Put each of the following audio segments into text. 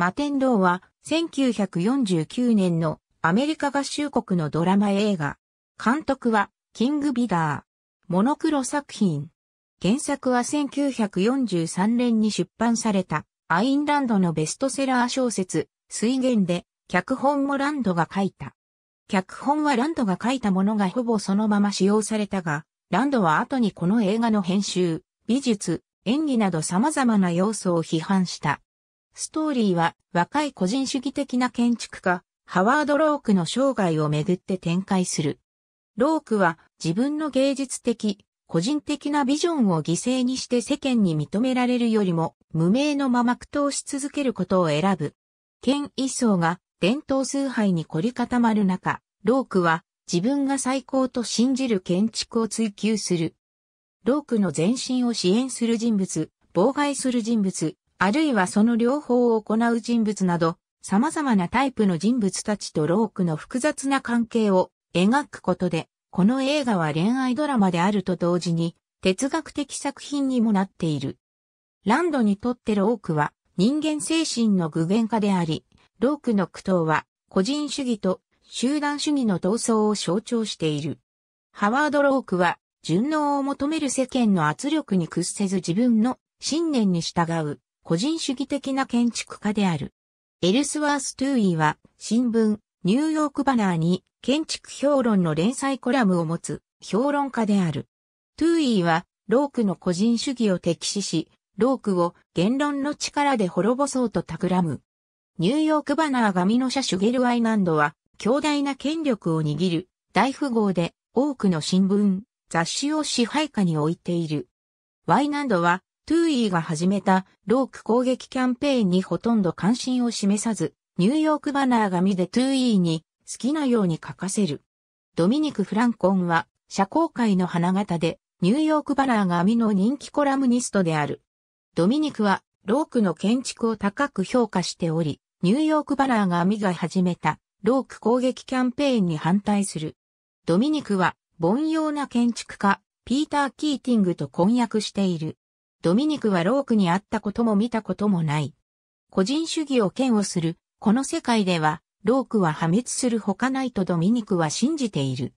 摩天楼は1949年のアメリカ合衆国のドラマ映画。監督はキングビダー。モノクロ作品。原作は1943年に出版されたアインランドのベストセラー小説水源で脚本もランドが書いた。脚本はランドが書いたものがほぼそのまま使用されたが、ランドは後にこの映画の編集、美術、演技など様々な要素を批判した。ストーリーは若い個人主義的な建築家、ハワード・ロークの生涯をめぐって展開する。ロークは自分の芸術的、個人的なビジョンを犠牲にして世間に認められるよりも無名のまま苦闘し続けることを選ぶ。権一層が伝統崇拝に凝り固まる中、ロークは自分が最高と信じる建築を追求する。ロークの前身を支援する人物、妨害する人物、あるいはその両方を行う人物など、様々なタイプの人物たちとロークの複雑な関係を描くことで、この映画は恋愛ドラマであると同時に、哲学的作品にもなっている。ランドにとってロークは人間精神の具現化であり、ロークの苦闘は個人主義と集団主義の闘争を象徴している。ハワード・ロークは順応を求める世間の圧力に屈せず自分の信念に従う個人主義的な建築家である。エルスワース・トゥーイは、新聞、ニューヨークバナーに建築評論の連載コラムを持つ評論家である。トゥーイは、ロークの個人主義を敵視し、ロークを言論の力で滅ぼそうと企む。ニューヨークバナーがのノシュゲルアイランドは、強大な権力を握る大富豪で多くの新聞、雑誌を支配下に置いている。ワイナンドはトゥーイーが始めたローク攻撃キャンペーンにほとんど関心を示さず、ニューヨークバナー紙でトゥーイーに好きなように書かせる。ドミニク・フランコンは社交界の花形でニューヨークバナー紙の人気コラムニストである。ドミニクはロークの建築を高く評価しており、ニューヨークバナー紙が始めたローク攻撃キャンペーンに反対する。ドミニクは凡庸な建築家、ピーター・キーティングと婚約している。ドミニクはロークに会ったことも見たこともない。個人主義を嫌悪する、この世界では、ロークは破滅するほかないとドミニクは信じている。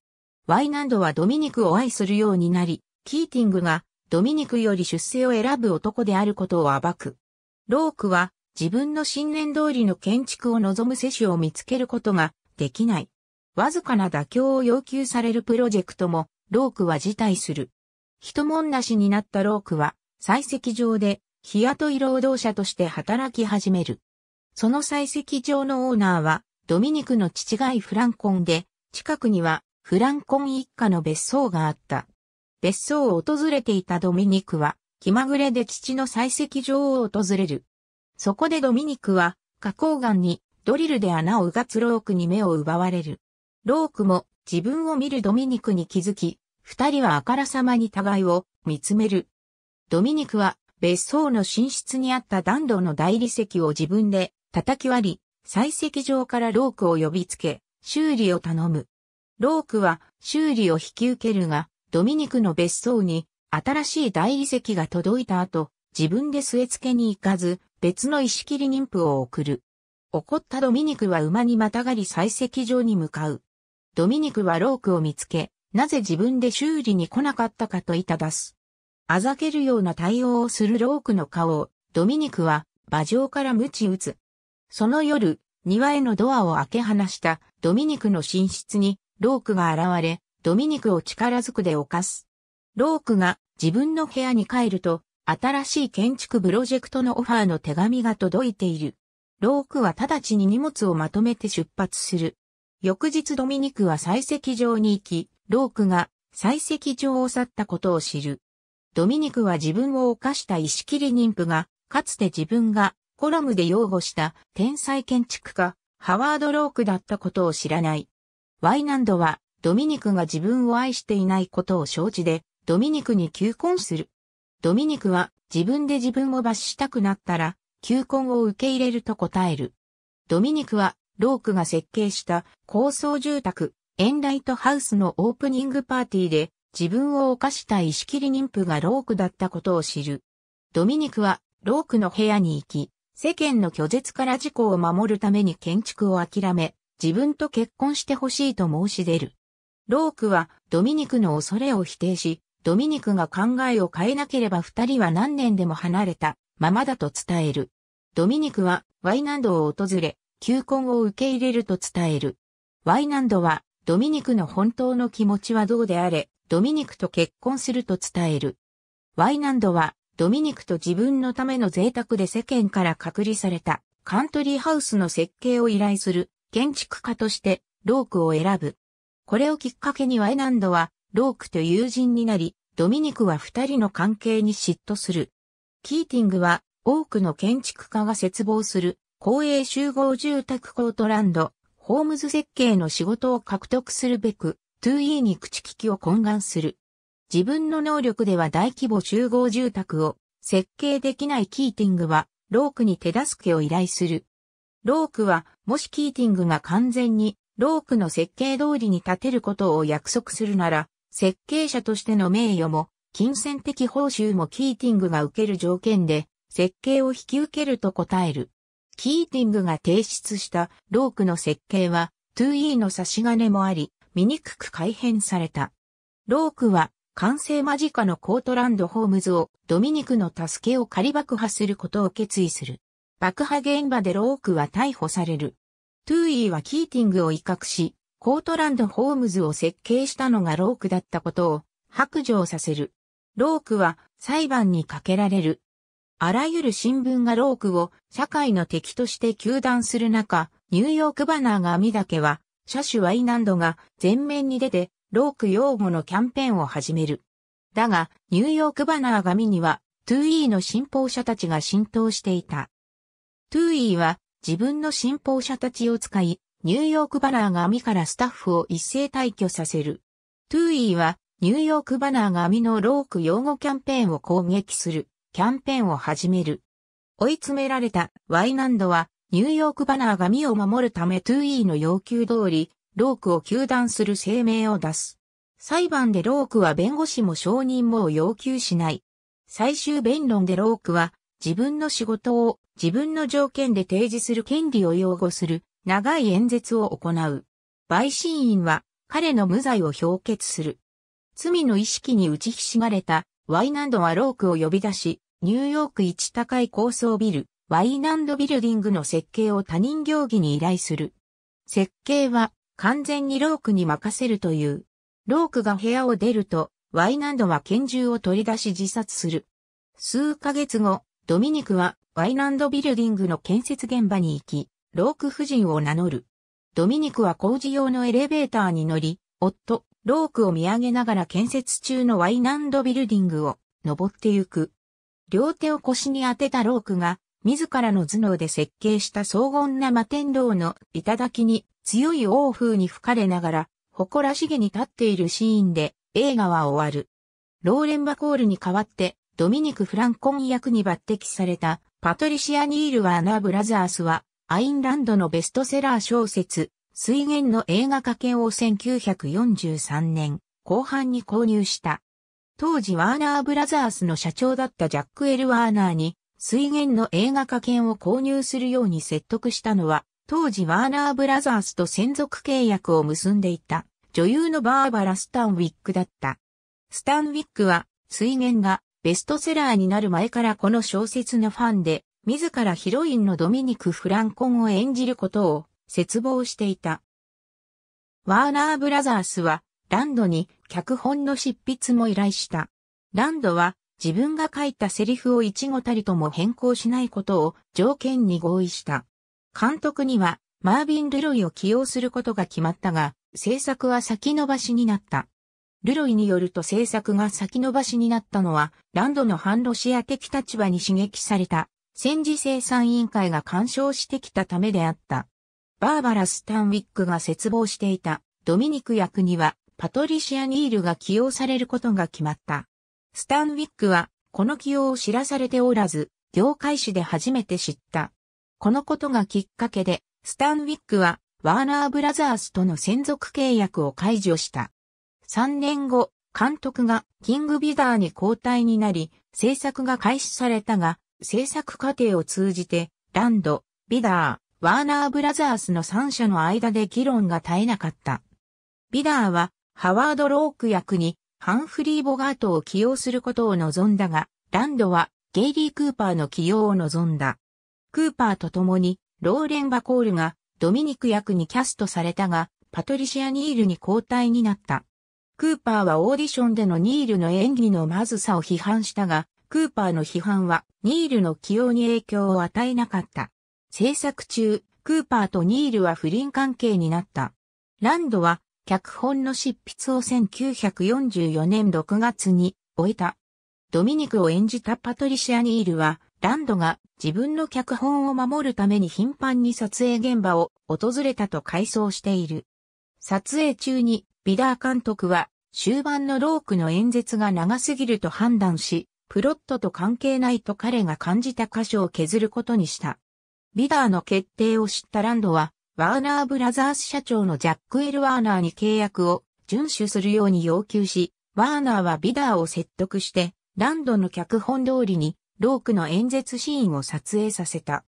ワイナンドはドミニクを愛するようになり、キーティングがドミニクより出世を選ぶ男であることを暴く。ロークは自分の信念通りの建築を望む世主を見つけることができない。わずかな妥協を要求されるプロジェクトもロークは辞退する。人もんなしになったロークは採石場で日雇い労働者として働き始める。その採石場のオーナーはドミニクの父がいフランコンで、近くにはフランコン一家の別荘があった。別荘を訪れていたドミニクは気まぐれで父の採石場を訪れる。そこでドミニクは花崗岩にドリルで穴をうがつロークに目を奪われる。ロークも自分を見るドミニクに気づき、二人はあからさまに互いを見つめる。ドミニクは別荘の寝室にあった暖炉の大理石を自分で叩き割り、採石場からロークを呼びつけ、修理を頼む。ロークは修理を引き受けるが、ドミニクの別荘に新しい大理石が届いた後、自分で据え付けに行かず、別の石切り妊婦を送る。怒ったドミニクは馬にまたがり採石場に向かう。ドミニクはロークを見つけ、なぜ自分で修理に来なかったかといただす。あざけるような対応をするロークの顔を、ドミニクは、馬上から鞭打つ。その夜、庭へのドアを開け放したドミニクの寝室に、ロークが現れ、ドミニクを力ずくで犯す。ロークが自分の部屋に帰ると、新しい建築プロジェクトのオファーの手紙が届いている。ロークは直ちに荷物をまとめて出発する。翌日ドミニクは採石場に行き、ロークが採石場を去ったことを知る。ドミニクは自分を犯した石切妊婦が、かつて自分がコラムで擁護した天才建築家、ハワード・ロークだったことを知らない。ワイナンドは、ドミニクが自分を愛していないことを承知で、ドミニクに求婚する。ドミニクは、自分で自分を罰したくなったら、求婚を受け入れると答える。ドミニクは、ロークが設計した高層住宅、エンライトハウスのオープニングパーティーで、自分を犯した石切り妊婦がロークだったことを知る。ドミニクはロークの部屋に行き、世間の拒絶から事故を守るために建築を諦め、自分と結婚してほしいと申し出る。ロークはドミニクの恐れを否定し、ドミニクが考えを変えなければ二人は何年でも離れたままだと伝える。ドミニクはワイナンドを訪れ、求婚を受け入れると伝える。ワイナンドはドミニクの本当の気持ちはどうであれ、ドミニクと結婚すると伝える。ワイナンドは、ドミニクと自分のための贅沢で世間から隔離されたカントリーハウスの設計を依頼する建築家としてロークを選ぶ。これをきっかけにワイナンドはロークと友人になり、ドミニクは二人の関係に嫉妬する。キーティングは多くの建築家が絶望する公営集合住宅コートランド、ホームズ設計の仕事を獲得するべく 2E に口利きを懇願する。自分の能力では大規模集合住宅を設計できないキーティングは、ロークに手助けを依頼する。ロークは、もしキーティングが完全に、ロークの設計通りに建てることを約束するなら、設計者としての名誉も、金銭的報酬もキーティングが受ける条件で、設計を引き受けると答える。キーティングが提出したロークの設計は、2E の差し金もあり、醜く改変された。ロークは完成間近のコートランド・ホームズをドミニクの助けを仮爆破することを決意する。爆破現場でロークは逮捕される。トゥーイーはキーティングを威嚇し、コートランド・ホームズを設計したのがロークだったことを白状させる。ロークは裁判にかけられる。あらゆる新聞がロークを社会の敵として糾弾する中、ニューヨークバナーが網だけは車種ワイ難度が前面に出て、ローク擁護のキャンペーンを始める。だが、ニューヨークバナー紙には、2E の信奉者たちが浸透していた。2E は自分の信奉者たちを使い、ニューヨークバナー紙からスタッフを一斉退去させる。2E はニューヨークバナー紙のローク擁護キャンペーンを攻撃する、キャンペーンを始める。追い詰められた Y 難度はニューヨークバナーが身を守るため 2E の要求通り、ロークを求断する声明を出す。裁判でロークは弁護士も証人も要求しない。最終弁論でロークは自分の仕事を自分の条件で提示する権利を擁護する長い演説を行う。陪審員は彼の無罪を評決する。罪の意識に打ちひしがれたワイナンドはロークを呼び出し、ニューヨーク一高い高層ビル、ワイナンドビルディングの設計を他人行儀に依頼する。設計は完全にロークに任せるという。ロークが部屋を出ると、ワイナンドは拳銃を取り出し自殺する。数ヶ月後、ドミニクはワイナンドビルディングの建設現場に行き、ローク夫人を名乗る。ドミニクは工事用のエレベーターに乗り、夫、ロークを見上げながら建設中のワイナンドビルディングを登ってゆく。両手を腰に当てたロークが自らの頭脳で設計した荘厳な摩天楼の頂に強い王風に吹かれながら、誇らしげに立っているシーンで映画は終わる。ローレン・バコールに代わって、ドミニク・フランコン役に抜擢されたパトリシア・ニール・ワーナー・ブラザースは、アインランドのベストセラー小説、水源の映画化権を1943年後半に購入した。当時ワーナーブラザースの社長だったジャック・エル・ワーナーに水源の映画化権を購入するように説得したのは、当時ワーナーブラザースと専属契約を結んでいた女優のバーバラ・スタンウィックだった。スタンウィックは水源がベストセラーになる前からこの小説のファンで、自らヒロインのドミニク・フランコンを演じることを絶望していた。ワーナーブラザースはランドに脚本の執筆も依頼した。ランドは自分が書いたセリフを一語たりとも変更しないことを条件に合意した。監督にはマービン・ルロイを起用することが決まったが、制作は先延ばしになった。ルロイによると制作が先延ばしになったのは、ランドの反ロシア的立場に刺激された、戦時生産委員会が干渉してきたためであった。バーバラ・スタンウィックが絶望していた、ドミニク役には、パトリシア・ニールが起用されることが決まった。スタンウィックは、この起用を知らされておらず、業界史で初めて知った。このことがきっかけで、スタンウィックは、ワーナーブラザースとの専属契約を解除した。3年後、監督がキングビダーに交代になり、制作が開始されたが、制作過程を通じて、ランド、ビダー、ワーナーブラザースの3社の間で議論が絶えなかった。ビダーは、ハワード・ローク役にハンフリー・ボガートを起用することを望んだが、ランドはゲイリー・クーパーの起用を望んだ。クーパーと共にローレン・バコールがドミニク役にキャストされたが、パトリシア・ニールに交代になった。クーパーはオーディションでのニールの演技のまずさを批判したが、クーパーの批判はニールの起用に影響を与えなかった。制作中、クーパーとニールは不倫関係になった。ランドは脚本の執筆を1944年6月に終えた。ドミニクを演じたパトリシア・ニールは、ランドが自分の脚本を守るために頻繁に撮影現場を訪れたと回想している。撮影中にビダー監督は終盤のロークの演説が長すぎると判断し、プロットと関係ないと彼が感じた箇所を削ることにした。ビダーの決定を知ったランドはワーナーブラザース社長のジャック・エル・ワーナーに契約を遵守するように要求し、ワーナーはビダーを説得して、ランドの脚本通りに、ロークの演説シーンを撮影させた。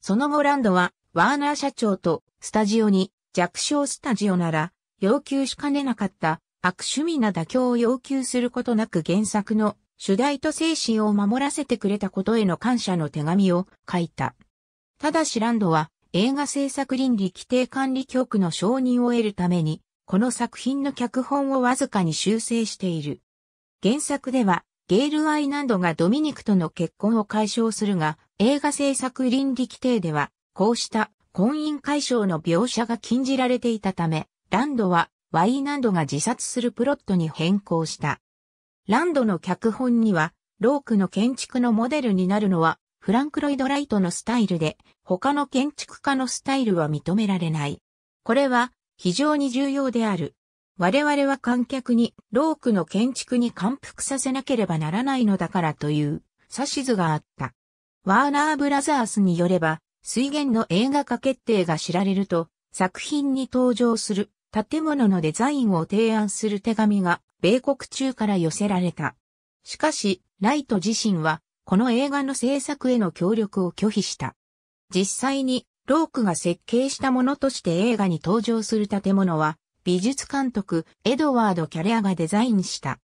その後ランドは、ワーナー社長と、スタジオに、弱小スタジオなら、要求しかねなかった、悪趣味な妥協を要求することなく原作の主題と精神を守らせてくれたことへの感謝の手紙を書いた。ただしランドは映画制作倫理規定管理局の承認を得るために、この作品の脚本をわずかに修正している。原作では、ゲール・アイナンドがドミニクとの結婚を解消するが、映画制作倫理規定では、こうした婚姻解消の描写が禁じられていたため、ランドはワイナンドが自殺するプロットに変更した。ランドの脚本には、ロークの建築のモデルになるのはフランク・ロイド・ライトのスタイルで、他の建築家のスタイルは認められない。これは非常に重要である。我々は観客にロークの建築に感服させなければならないのだからという指図があった。ワーナーブラザースによれば、水源の映画化決定が知られると、作品に登場する建物のデザインを提案する手紙が米国中から寄せられた。しかし、ライト自身はこの映画の制作への協力を拒否した。実際に、ロークが設計したものとして映画に登場する建物は、美術監督、エドワード・キャレアがデザインした。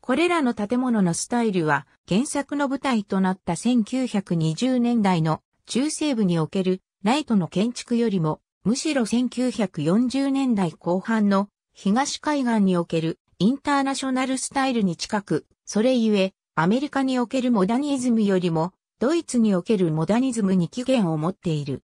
これらの建物のスタイルは、原作の舞台となった1920年代の中西部におけるライトの建築よりも、むしろ1940年代後半の東海岸におけるインターナショナルスタイルに近く、それゆえ、アメリカにおけるモダニズムよりも、ドイツにおけるモダニズムに起源を持っている。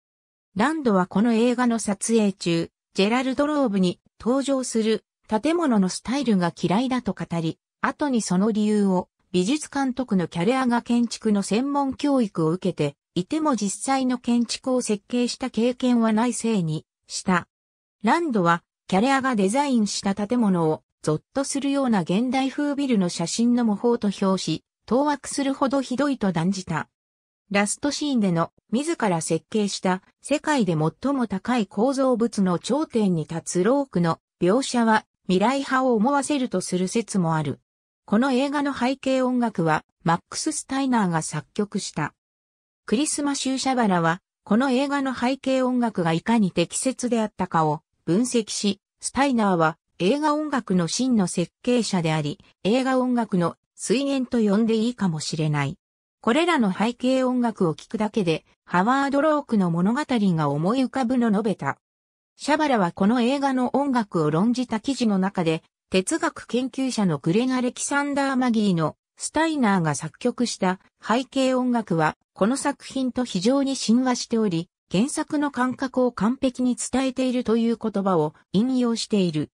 ランドはこの映画の撮影中、ジェラルド・ローブに登場する建物のスタイルが嫌いだと語り、後にその理由を美術監督のキャレアが建築の専門教育を受けていても実際の建築を設計した経験はないせいにした。ランドはキャレアがデザインした建物をゾッとするような現代風ビルの写真の模倣と表し、当惑するほどひどいと断じた。ラストシーンでの自ら設計した世界で最も高い構造物の頂点に立つロークの描写は未来派を思わせるとする説もある。この映画の背景音楽はマックス・スタイナーが作曲した。クリスマ・シューシャバラはこの映画の背景音楽がいかに適切であったかを分析し、スタイナーは映画音楽の真の設計者であり、映画音楽の水源と呼んでいいかもしれない。これらの背景音楽を聴くだけで、ハワード・ロークの物語が思い浮かぶの述べた。シャバラはこの映画の音楽を論じた記事の中で、哲学研究者のグレガ・レキサンダー・マギーのスタイナーが作曲した背景音楽は、この作品と非常に親和しており、原作の感覚を完璧に伝えているという言葉を引用している。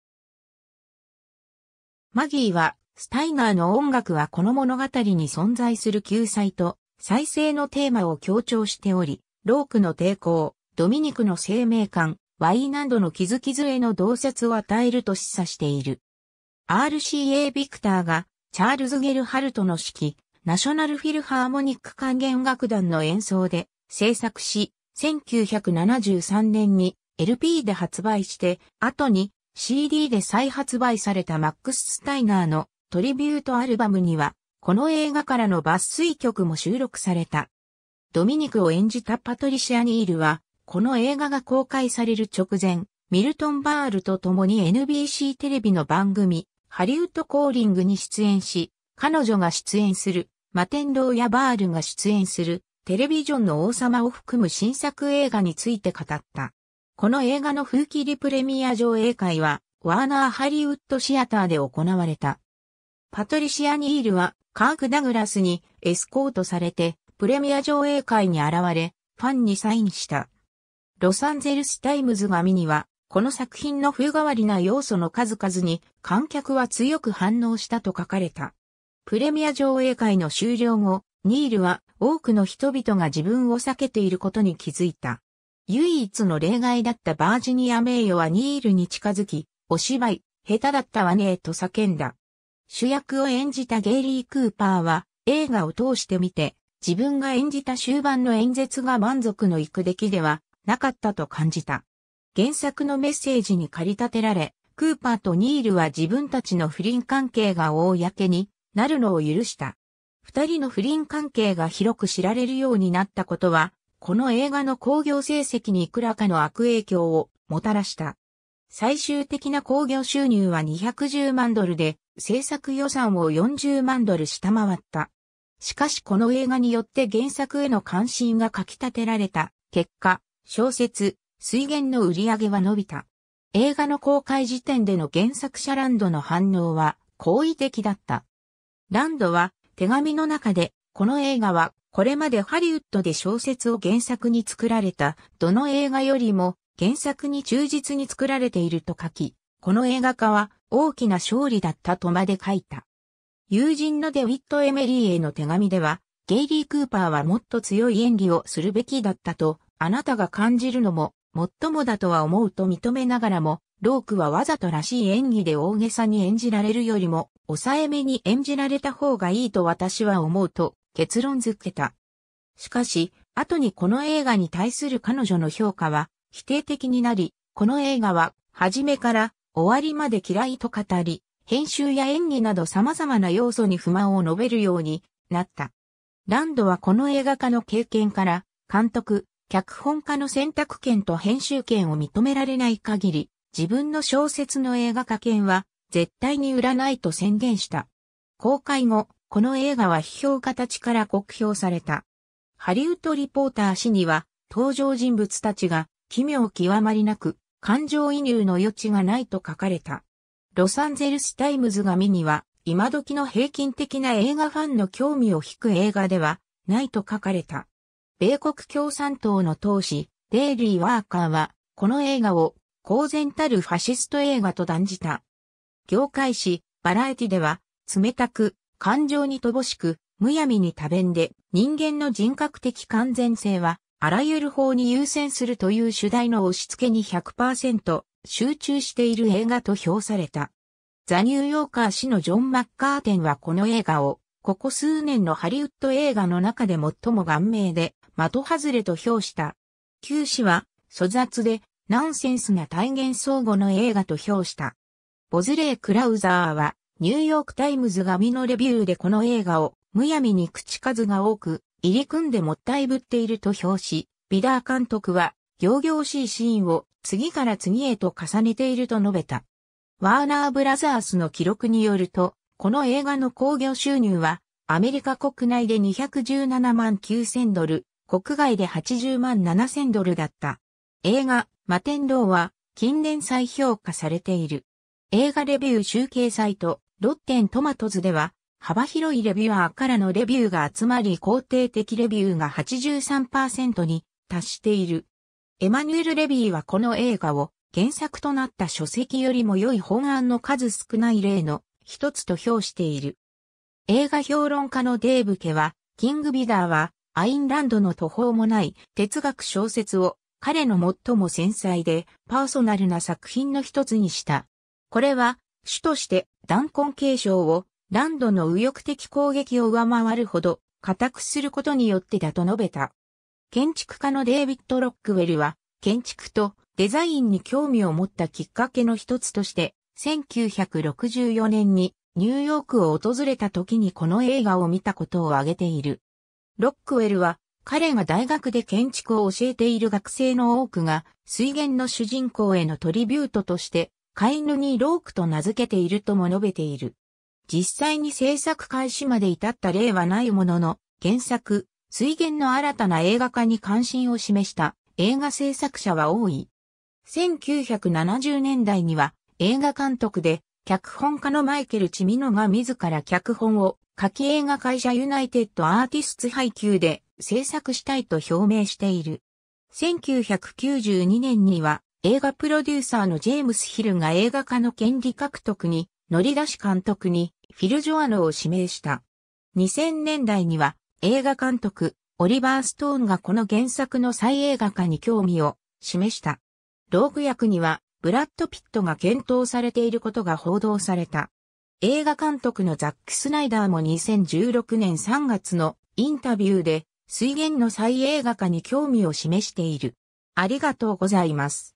マギーは、スタイナーの音楽はこの物語に存在する救済と再生のテーマを強調しており、ロークの抵抗、ドミニクの生命感、ワインドの傷傷への洞察を与えると示唆している。RCA ビクターがチャールズ・ゲルハルトの指揮、ナショナルフィルハーモニック管弦楽団の演奏で制作し、1973年に LP で発売して、後に CD で再発売されたマックス・スタイナーのトリビュートアルバムには、この映画からの抜粋曲も収録された。ドミニクを演じたパトリシア・ニールは、この映画が公開される直前、ミルトン・バールと共に NBC テレビの番組、ハリウッド・コーリングに出演し、彼女が出演する、マテンローやバールが出演する、テレビジョンの王様を含む新作映画について語った。この映画の風切りプレミア上映会は、ワーナーハリウッドシアターで行われた。パトリシア・ニールは、カーク・ダグラスにエスコートされて、プレミア上映会に現れ、ファンにサインした。ロサンゼルス・タイムズが見には、この作品の風変わりな要素の数々に観客は強く反応したと書かれた。プレミア上映会の終了後、ニールは多くの人々が自分を避けていることに気づいた。唯一の例外だったバージニア名誉はニールに近づき、お芝居、下手だったわねえと叫んだ。主役を演じたゲイリー・クーパーは映画を通してみて、自分が演じた終盤の演説が満足のいく出来ではなかったと感じた。原作のメッセージに駆り立てられ、クーパーとニールは自分たちの不倫関係が公になるのを許した。二人の不倫関係が広く知られるようになったことは、この映画の興行成績にいくらかの悪影響をもたらした。最終的な興行収入は210万ドルで、制作予算を40万ドル下回った。しかしこの映画によって原作への関心がかき立てられた結果、小説、水源の売り上げは伸びた。映画の公開時点での原作者ランドの反応は好意的だった。ランドは手紙の中で、この映画はこれまでハリウッドで小説を原作に作られた、どの映画よりも原作に忠実に作られていると書き、この映画化は大きな勝利だったとまで書いた。友人のデウィット・エメリーへの手紙では、ゲイリー・クーパーはもっと強い演技をするべきだったと、あなたが感じるのも、もっともだとは思うと認めながらも、ロークはわざとらしい演技で大げさに演じられるよりも、抑えめに演じられた方がいいと私は思うと結論づけた。しかし、後にこの映画に対する彼女の評価は否定的になり、この映画は初めから終わりまで嫌いと語り、編集や演技など様々な要素に不満を述べるようになった。ランドはこの映画化の経験から、監督、脚本家の選択権と編集権を認められない限り、自分の小説の映画化権は絶対に売らないと宣言した。公開後、この映画は批評家たちから酷評された。ハリウッドリポーター氏には、登場人物たちが奇妙極まりなく、感情移入の余地がないと書かれた。ロサンゼルスタイムズが見には、今時の平均的な映画ファンの興味を引く映画ではないと書かれた。米国共産党の党首、デイリー・ワーカーは、この映画を公然たるファシスト映画と断じた。業界誌、バラエティでは、冷たく、感情に乏しく、むやみに多弁で、人間の人格的完全性は、あらゆる方に優先するという主題の押し付けに100%集中している映画と評された。ザ・ニューヨーカー氏のジョン・マッカーテンはこの映画を、ここ数年のハリウッド映画の中で最も顔面で、的外れと評した。旧氏は、粗雑で、ナンセンスな体現相互の映画と評した。ボズレー・クラウザーは、ニューヨークタイムズが紙のレビューでこの映画を、むやみに口数が多く、入り組んでもったいぶっていると評し、ビダー監督は、行々しいシーンを次から次へと重ねていると述べた。ワーナーブラザースの記録によると、この映画の興行収入は、アメリカ国内で217万9000ドル、国外で80万7000ドルだった。映画、マテンローは、近年再評価されている。映画レビュー集計サイト、ロッテントマトズでは、幅広いレビュアーからのレビューが集まり肯定的レビューが83%に達している。エマニュエル・レビーはこの映画を原作となった書籍よりも良い本案の数少ない例の一つと評している。映画評論家のデーブ家は、キングビダーはアインランドの途方もない哲学小説を彼の最も繊細でパーソナルな作品の一つにした。これは主として弾痕継承をランドの右翼的攻撃を上回るほど固くすることによってだと述べた。建築家のデイビッド・ロックウェルは建築とデザインに興味を持ったきっかけの一つとして1964年にニューヨークを訪れた時にこの映画を見たことを挙げている。ロックウェルは彼が大学で建築を教えている学生の多くが水源の主人公へのトリビュートとして飼い犬にロークと名付けているとも述べている。実際に制作開始まで至った例はないものの、原作、水源の新たな映画化に関心を示した映画制作者は多い。1970年代には映画監督で脚本家のマイケル・チミノが自ら脚本を書き映画会社ユナイテッド・アーティスツ配給で制作したいと表明している。1992年には映画プロデューサーのジェームス・ヒルが映画化の権利獲得に乗り出し監督にフィル・ジョアノを指名した。2000年代には映画監督オリバー・ストーンがこの原作の再映画化に興味を示した。道具役にはブラッド・ピットが検討されていることが報道された。映画監督のザック・スナイダーも2016年3月のインタビューで水源の再映画化に興味を示している。ありがとうございます。